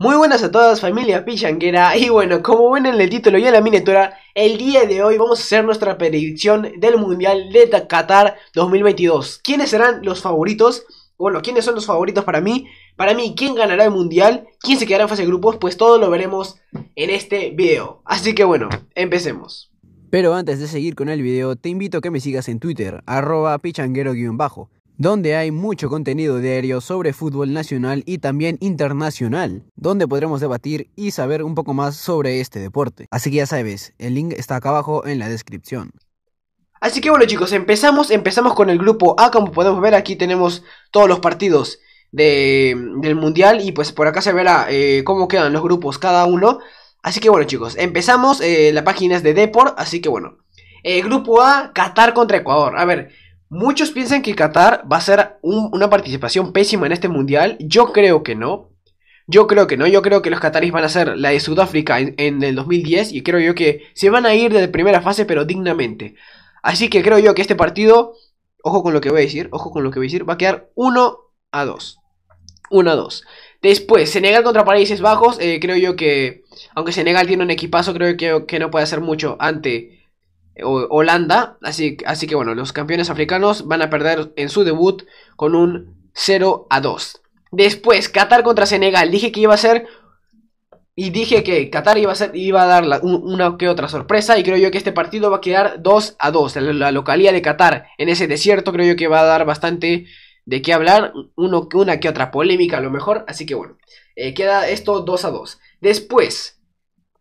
Muy buenas a todas familia pichanguera y bueno como ven en el título y en la miniatura el día de hoy vamos a hacer nuestra predicción del mundial de Qatar 2022 ¿Quiénes serán los favoritos? Bueno, ¿quiénes son los favoritos para mí? Para mí, ¿quién ganará el mundial? ¿Quién se quedará en fase de grupos? Pues todo lo veremos en este video Así que bueno, empecemos Pero antes de seguir con el video te invito a que me sigas en Twitter arroba pichanguero-bajo donde hay mucho contenido diario sobre fútbol nacional y también internacional, donde podremos debatir y saber un poco más sobre este deporte. Así que ya sabes, el link está acá abajo en la descripción. Así que bueno chicos, empezamos, empezamos con el grupo A, como podemos ver aquí tenemos todos los partidos del mundial y pues por acá se verá eh, cómo quedan los grupos cada uno. Así que bueno chicos, empezamos, eh, la página es de Deport, así que bueno. el eh, grupo A, Qatar contra Ecuador. A ver, Muchos piensan que Qatar va a ser una participación pésima en este mundial. Yo creo que no. Yo creo que no. Yo creo que los qataríes van a ser la de Sudáfrica en, el 2010. Y creo yo que se van a ir de primera fase, pero dignamente. Así que creo yo que este partido, ojo con lo que voy a decir, ojo con lo que voy a decir, va a quedar 1 a 2. 1 a 2. Después, Senegal contra Países Bajos. Eh, creo yo que, aunque Senegal tiene un equipazo, creo yo que, que no puede hacer mucho ante Holanda. Así, que bueno, los campeones africanos van a perder en su debut con un 0 a 2. Después, Qatar contra Senegal. Dije que iba a ser. Y dije que Qatar iba a, dar una que otra sorpresa. Y creo yo que este partido va a quedar 2 a 2. La, la localidad de Qatar en ese desierto creo yo que va a dar bastante de qué hablar. una que otra polémica a lo mejor. Así que bueno, eh, queda esto 2 a 2. Después,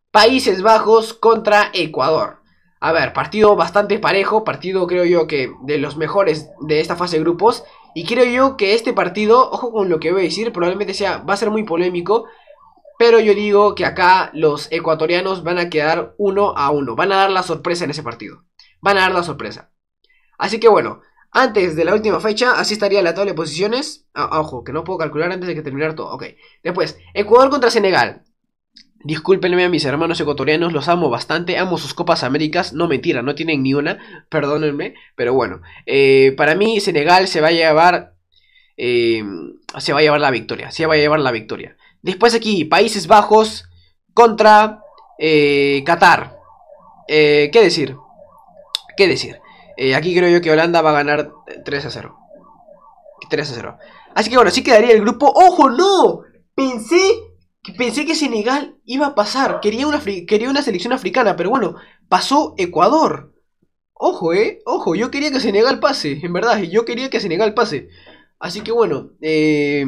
Países Bajos contra Ecuador. A ver, partido bastante parejo, partido creo yo que de los mejores de esta fase de grupos. Y creo yo que este partido, ojo con lo que voy a decir, probablemente sea, va a ser muy polémico. Pero yo digo que acá los ecuatorianos van a quedar uno a uno. Van a dar la sorpresa en ese partido. Van a dar la sorpresa. Así que bueno, antes de la última fecha, así estaría la tabla de posiciones. Ah, ojo, que no puedo calcular antes de que terminar todo. Ok. Después, Ecuador contra Senegal. Discúlpenme a mis hermanos ecuatorianos, los amo bastante, amo sus Copas Américas, no mentira, no tienen ni una, perdónenme, pero bueno, eh, para mí Senegal se va a llevar, eh, se va a llevar la victoria, se va a llevar la victoria. Después aquí, Países Bajos contra eh, Qatar, ¿qué decir? ¿Qué decir? aquí creo yo que Holanda va a ganar 3 a 0, 3 a 0. Así que bueno, así quedaría el grupo, ¡ojo no! Pensé Pensé que Senegal iba a pasar. Quería una, quería una selección africana, pero bueno, pasó Ecuador. Ojo, eh. Ojo, yo quería que Senegal pase. En verdad, yo quería que Senegal pase. Así que bueno, eh,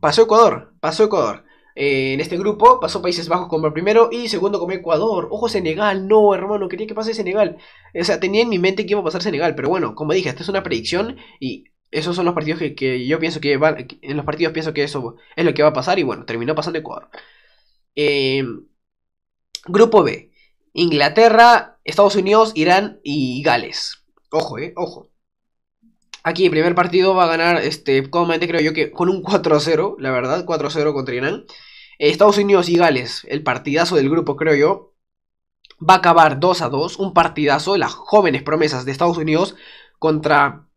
pasó Ecuador. Pasó Ecuador. Eh, en este grupo pasó Países Bajos como primero y segundo como Ecuador. Ojo, Senegal. No, hermano, quería que pase Senegal. O sea, tenía en mi mente que iba a pasar Senegal. Pero bueno, como dije, esta es una predicción y esos son los partidos que, que yo pienso que van, en los partidos pienso que eso es lo que va a pasar y bueno, terminó pasando Ecuador. Em, grupo B, Inglaterra, Estados Unidos, Irán y Gales. Ojo, eh, ojo. Aquí el primer partido va a ganar, este, creo yo que con un 4-0, la verdad, 4-0 contra Irán. Eh, Estados Unidos y Gales, el partidazo del grupo creo yo. Va a acabar 2 a 2, un partidazo, las jóvenes promesas de Estados Unidos contra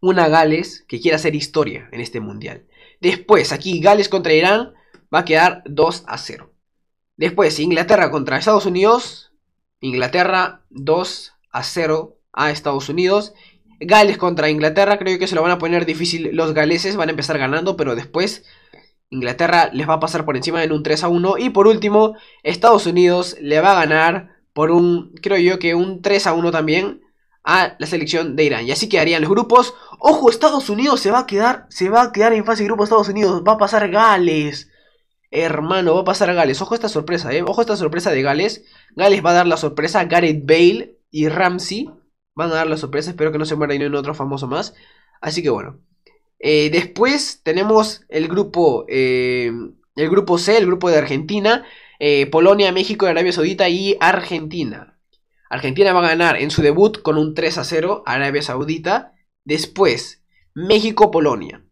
una Gales que quiera hacer historia en este mundial. Después, aquí Gales contra Irán va a quedar 2 a 0. Después, Inglaterra contra Estados Unidos. Inglaterra 2 a 0 a Estados Unidos. Gales contra Inglaterra, creo que se lo van a poner difícil los galeses, van a empezar ganando, pero después Inglaterra les va a pasar por encima en un 3 a 1. Y por último, Estados Unidos le va a ganar por un, creo yo que un 3 a 1 también a la selección de Irán. Y así quedarían los grupos. Ojo, Estados Unidos se va a quedar, se va a quedar en fase de grupo Estados Unidos. Va a pasar Gales. Hermano, va a pasar Gales. Ojo esta sorpresa, eh. Ojo esta sorpresa de Gales. Gales va a dar la sorpresa. Gareth Bale y Ramsey van a dar la sorpresa. Espero que no se muera y en otro famoso más. Así que bueno. Eh, después tenemos el grupo, eh, el grupo C, el grupo de Argentina, eh, Polonia, México, Arabia Saudita y Argentina. Argentina va a ganar en su debut con un 3 a 0 a Arabia Saudita. Después, México-Polonia.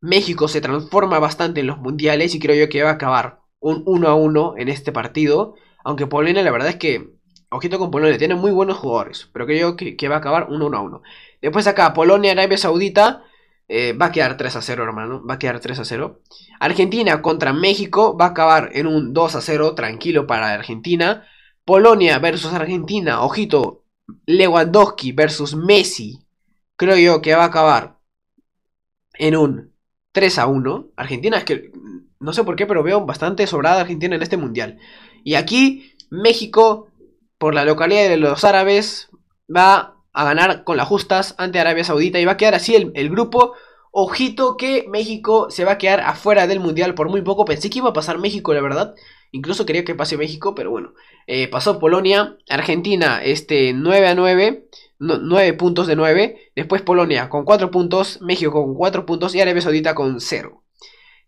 México se transforma bastante en los mundiales y creo yo que va a acabar un 1 a 1 en este partido. Aunque Polonia, la verdad es que, ojito con Polonia, tiene muy buenos jugadores, pero creo yo que va a acabar un 1 a 1. Después acá, Polonia-Arabia Saudita. Eh, va a quedar 3 a 0, hermano. Va a quedar 3 a 0. Argentina contra México va a acabar en un 2 a 0 tranquilo para Argentina. Polonia versus Argentina, ojito, Lewandowski versus Messi, creo yo que va a acabar en un 3 a 1. Argentina es que, no sé por qué, pero veo bastante sobrada Argentina en este mundial. Y aquí México, por la localidad de los árabes, va a ganar con las justas ante Arabia Saudita y va a quedar así el, el grupo. Ojito que México se va a quedar afuera del mundial por muy poco. Pensé que iba a pasar México, la verdad. Incluso quería que pase México, pero bueno. Eh, pasó Polonia, Argentina, este 9 a 9, 9 puntos de 9. Después Polonia con 4 puntos, México con 4 puntos y Arabia Saudita con 0.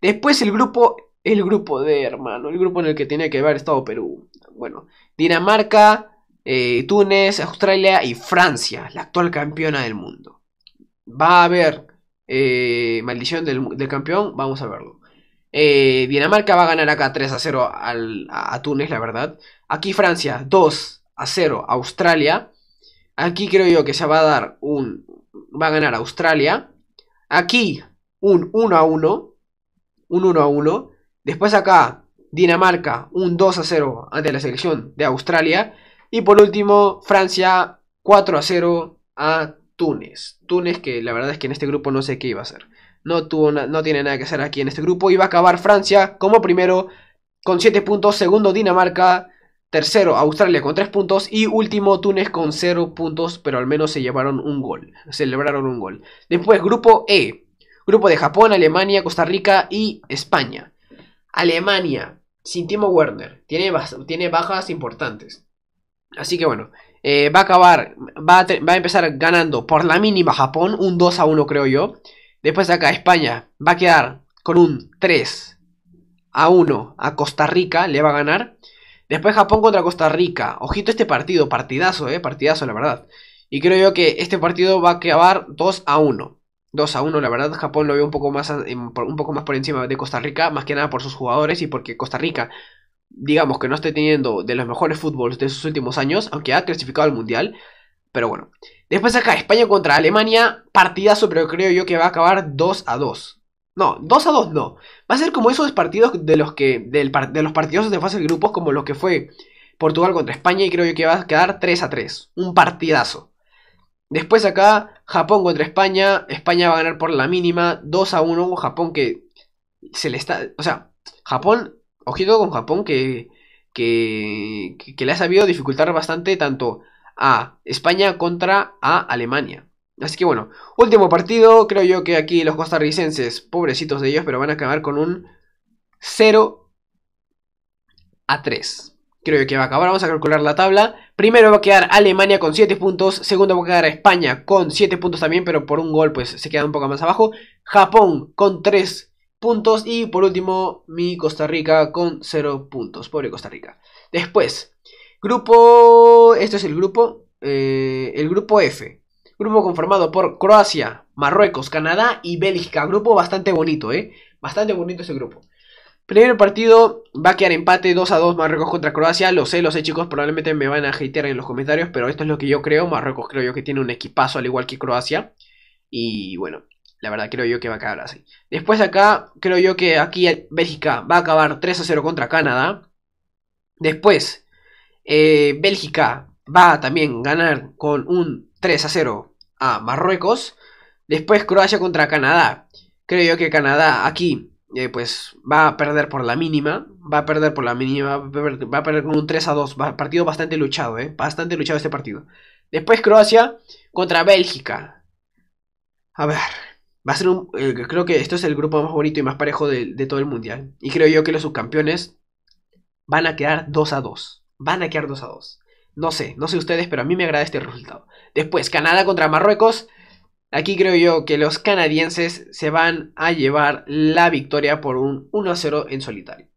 Después el grupo, el grupo de hermano, el grupo en el que tenía que haber estado Perú. Bueno, Dinamarca, eh, Túnez, Australia y Francia, la actual campeona del mundo. Va a haber eh, maldición del campeón, vamos a verlo. Eh, Dinamarca va a ganar acá 3 a 0 a, Túnez, la verdad. Aquí Francia 2 a 0 Australia. Aquí creo yo que se va a dar un... Va a ganar Australia. Aquí un 1 a 1. Un 1 a 1. Después acá Dinamarca un 2 a 0 ante la selección de Australia. Y por último Francia 4 a 0 a Túnez. Túnez que la verdad es que en este grupo no sé qué iba a hacer no, no tiene nada que hacer aquí en este grupo. Y va a acabar Francia como primero con 7 puntos, segundo Dinamarca, tercero Australia con 3 puntos y último Túnez con 0 puntos, pero al menos se llevaron un gol, celebraron un gol. Después grupo E, grupo de Japón, Alemania, Costa Rica y España. Alemania, sin Timo Werner, tiene, tiene bajas importantes. Así que bueno, eh, va a acabar, va a, va a empezar ganando por la mínima Japón, un 2 a 1 creo yo. Después acá España va a quedar con un 3 a 1 a Costa Rica, le va a ganar. Después Japón contra Costa Rica. Ojito este partido, partidazo, eh, partidazo la verdad. Y creo yo que este partido va a acabar 2 a 1. 2 a 1, la verdad, Japón lo ve un poco más, un poco más por encima de Costa Rica, más que nada por sus jugadores y porque Costa Rica, digamos que no esté teniendo de los mejores fútbols de sus últimos años, aunque ha clasificado al Mundial, pero bueno. Después acá, España contra Alemania. Partidazo, pero creo yo que va a acabar 2 a 2. No, 2 a 2 no. Va a ser como esos partidos de los que. Del, de los partidos de fase de grupos, como los que fue Portugal contra España. Y creo yo que va a quedar 3 a 3. Un partidazo. Después acá, Japón contra España. España va a ganar por la mínima. 2 a 1. Japón que. Se le está. O sea, Japón. Ojito con Japón que. Que, que le ha sabido dificultar bastante tanto a España contra a Alemania. Así que bueno, último partido, creo yo que aquí los costarricenses, pobrecitos de ellos, pero van a acabar con un 0 a 3. Creo yo que va a acabar, vamos a calcular la tabla. Primero va a quedar Alemania con 7 puntos, segundo va a quedar España con 7 puntos también, pero por un gol pues se queda un poco más abajo. Japón con 3 puntos y por último mi Costa Rica con 0 puntos, pobre Costa Rica. Después, Grupo, Este es el grupo, eh, el grupo F. Grupo conformado por Croacia, Marruecos, Canadá y Bélgica. Grupo bastante bonito, ¿eh? Bastante bonito ese grupo. Primer partido va a quedar empate 2 a 2 Marruecos contra Croacia. Lo sé, lo sé chicos, probablemente me van a hatear en los comentarios, pero esto es lo que yo creo. Marruecos creo yo que tiene un equipazo al igual que Croacia. Y bueno, la verdad creo yo que va a acabar así. Después acá creo yo que aquí Bélgica va a acabar 3 a 0 contra Canadá. Después eh, Bélgica va a también ganar con un 3 a 0 a Marruecos. Después Croacia contra Canadá. Creo yo que Canadá aquí eh, pues, va a perder por la mínima. Va a perder por la mínima. Va a perder, con un 3 a 2. partido bastante luchado, eh, Bastante luchado este partido. Después Croacia contra Bélgica. A ver. Va a ser un. Eh, creo que esto es el grupo más bonito y más parejo de, de todo el mundial. Y creo yo que los subcampeones van a quedar 2 a 2 van a quedar 2 a 2. No sé, no sé ustedes, pero a mí me agrada este resultado. Después, Canadá contra Marruecos. Aquí creo yo que los canadienses se van a llevar la victoria por un 1-0 a en solitario.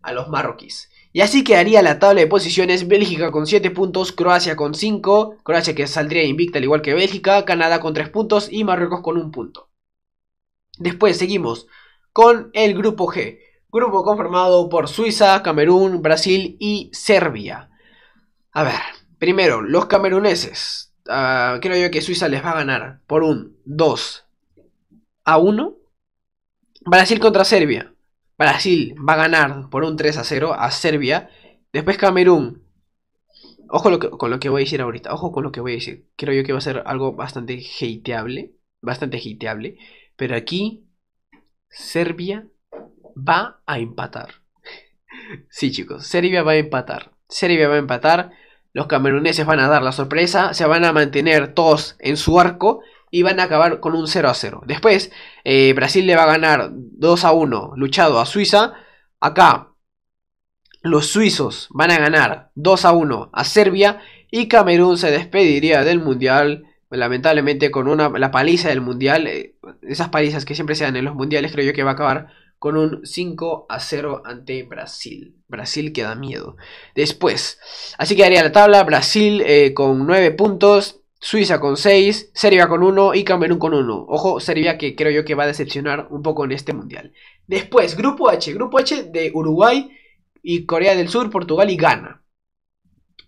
A los marroquíes. Y así quedaría la tabla de posiciones. Bélgica con 7 puntos, Croacia con 5. Croacia que saldría invicta al igual que Bélgica. Canadá con 3 puntos y Marruecos con 1 punto. Después seguimos con el grupo G. Grupo conformado por Suiza, Camerún, Brasil y Serbia. A ver, primero, los cameruneses. Ah, creo yo que Suiza les va a ganar por un 2 a 1. Brasil contra Serbia. Brasil va a ganar por un 3 a 0 a Serbia. Después Camerún. Ojo con lo que voy a decir ahorita. Ojo con lo que voy a decir. Creo yo que va a ser algo bastante hateable. Bastante hateable. Pero aquí Serbia va a empatar. sí, chicos, Serbia va a empatar. Serbia va a empatar. Los cameruneses van a dar la sorpresa, se van a mantener todos en su arco y van a acabar con un 0 a 0. Después, eh, Brasil le va a ganar 2 a 1 luchado a Suiza. Acá, los suizos van a ganar 2 a 1 a Serbia y Camerún se despediría del Mundial lamentablemente con una, la paliza del mundial, eh, esas palizas que siempre se dan en los mundiales, creo yo que va a acabar con un 5 a 0 ante Brasil. Brasil que da miedo. Después, así quedaría la tabla, Brasil eh, con 9 puntos, Suiza con 6, Serbia con 1 y Camerún con 1. Ojo, Serbia que creo yo que va a decepcionar un poco en este mundial. Después, Grupo H, Grupo H de Uruguay y Corea del Sur, Portugal y Ghana.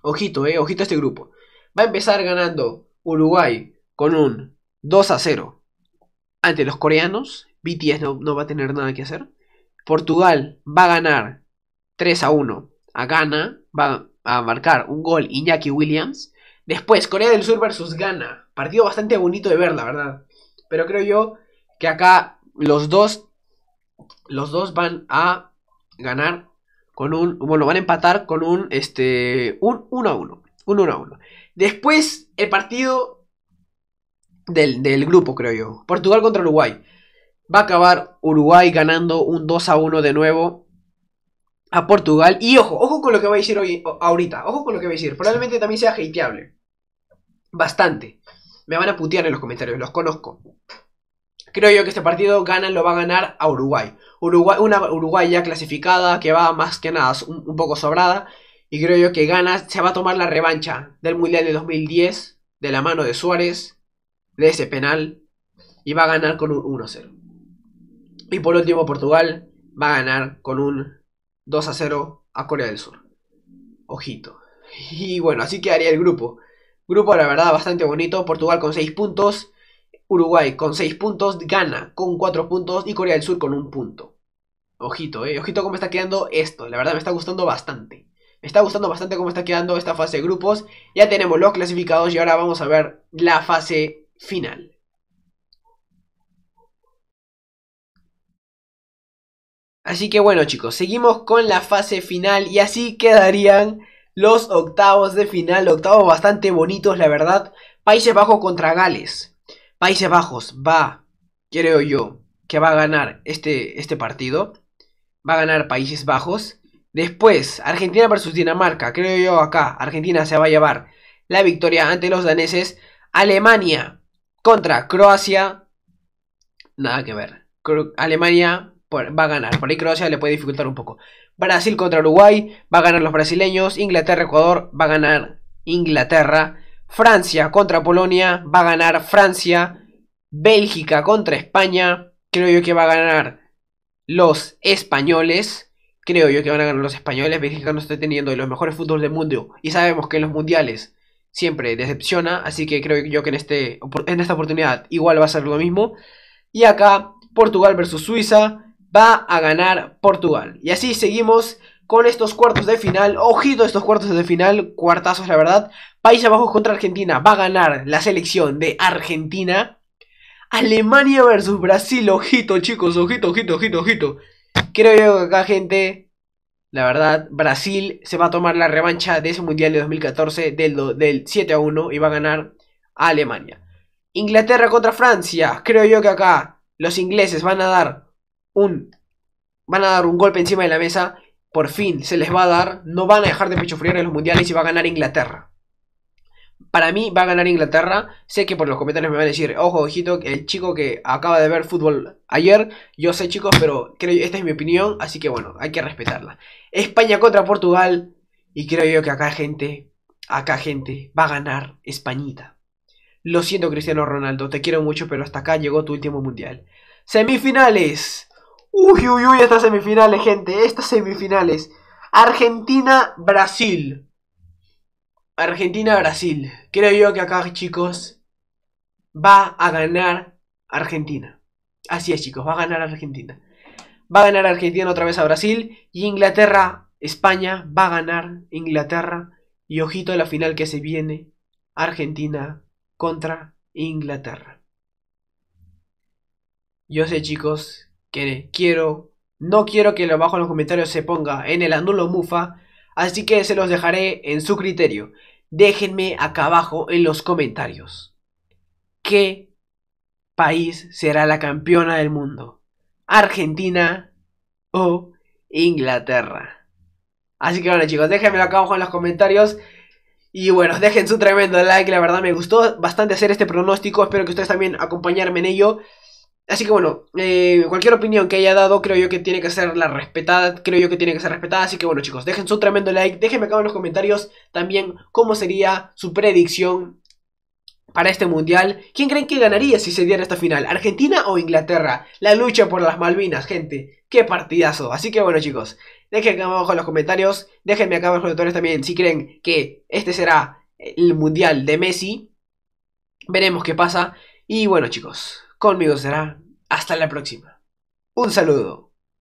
Ojito, eh, ojito a este grupo. Va a empezar ganando Uruguay con un 2 a 0 ante los coreanos BTS no, va a tener nada que hacer. Portugal va a ganar 3 a 1 a Ghana. Va a marcar un gol Iñaki Williams. Después, Corea del Sur versus Ghana. Partido bastante bonito de ver, la verdad. Pero creo yo que acá los dos, los dos van a ganar con un, bueno, van a empatar con un, este, 1 a 1. Un a 1. Después, el partido del, del grupo, creo yo. Portugal contra Uruguay. Va a acabar Uruguay ganando un 2 a 1 de nuevo a Portugal. Y ojo, ojo con lo que voy a decir hoy, ahorita. Ojo con lo que voy a decir. Probablemente también sea hateable. Bastante. Me van a putear en los comentarios, los conozco. Creo yo que este partido gana, lo va a ganar a Uruguay. Uruguay una Uruguay ya clasificada, que va más que nada un, poco sobrada. Y creo yo que gana, se va a tomar la revancha del Mundial de 2010 de la mano de Suárez, de ese penal, y va a ganar con un 1-0. Y por último, Portugal va a ganar con un 2 a 0 a Corea del Sur. Ojito. Y bueno, así quedaría el grupo. Grupo, la verdad, bastante bonito. Portugal con 6 puntos. Uruguay con 6 puntos. Ghana con 4 puntos. Y Corea del Sur con 1 punto. Ojito, eh. Ojito cómo está quedando esto. La verdad, me está gustando bastante. Me está gustando bastante cómo está quedando esta fase de grupos. Ya tenemos los clasificados y ahora vamos a ver la fase final. Así que bueno chicos, seguimos con la fase final y así quedarían los octavos de final, octavos bastante bonitos la verdad. Países Bajos contra Gales. Países Bajos va, creo yo, que va a ganar este, este partido. Va a ganar Países Bajos. Después, Argentina versus Dinamarca, creo yo acá, Argentina se va a llevar la victoria ante los daneses. Alemania contra Croacia. Nada que ver. Alemania va a ganar. Por ahí Croacia le puede dificultar un poco. Brasil contra Uruguay, va a ganar los brasileños. Inglaterra, Ecuador, va a ganar Inglaterra. Francia contra Polonia, va a ganar Francia. Bélgica contra España, creo yo que va a ganar los españoles. Creo yo que van a ganar los españoles. Bélgica no está teniendo los mejores fútbol del mundo. Y sabemos que en los mundiales siempre decepciona. Así que creo yo que en, este, en esta oportunidad igual va a ser lo mismo. Y acá Portugal versus Suiza va a ganar Portugal. Y así seguimos con estos cuartos de final. Ojito estos cuartos de final, cuartazos la verdad. País abajo contra Argentina, va a ganar la selección de Argentina. Alemania versus Brasil, ojito chicos, ojito, ojito, ojito, ojito. Creo yo que acá gente, la verdad, Brasil se va a tomar la revancha de ese Mundial de 2014 del, del 7 a 1 y va a ganar a Alemania. Inglaterra contra Francia, creo yo que acá los ingleses van a dar un... Van a dar un golpe encima de la mesa. Por fin se les va a dar. No van a dejar de pecho en los mundiales y va a ganar Inglaterra. Para mí va a ganar Inglaterra. Sé que por los comentarios me van a decir, ojo, ojito, el chico que acaba de ver fútbol ayer. Yo sé, chicos, pero creo, esta es mi opinión. Así que bueno, hay que respetarla. España contra Portugal. Y creo yo que acá, gente, acá, gente, va a ganar Españita. Lo siento, Cristiano Ronaldo, te quiero mucho, pero hasta acá llegó tu último mundial. Semifinales. Uy, uy, uy, estas semifinales, gente. Estas semifinales. Argentina-Brasil. Argentina-Brasil. Creo yo que acá, chicos, va a ganar Argentina. Así es, chicos, va a ganar Argentina. Va a ganar Argentina otra vez a Brasil. Y Inglaterra, España, va a ganar Inglaterra. Y ojito a la final que se viene. Argentina contra Inglaterra. Yo sé, chicos, quiero, no quiero que lo abajo en los comentarios se ponga en el anulo mufa, así que se los dejaré en su criterio. Déjenme acá abajo en los comentarios. ¿Qué país será la campeona del mundo? ¿Argentina o Inglaterra? Así que bueno chicos, déjenmelo acá abajo en los comentarios. Y bueno, dejen su tremendo like, la verdad me gustó bastante hacer este pronóstico, espero que ustedes también acompañarme en ello. Así que bueno, eh, cualquier opinión que haya dado creo yo que tiene que ser la respetada, creo yo que tiene que ser respetada. Así que bueno chicos, dejen su tremendo like, déjenme acá en los comentarios también cómo sería su predicción para este mundial. ¿Quién creen que ganaría si se diera esta final? ¿Argentina o Inglaterra? La lucha por las Malvinas, gente. Qué partidazo. Así que bueno chicos, Dejen acá abajo en los comentarios, déjenme acá abajo en los comentarios también si creen que este será el mundial de Messi. Veremos qué pasa. Y bueno chicos. Conmigo será. Hasta la próxima. Un saludo.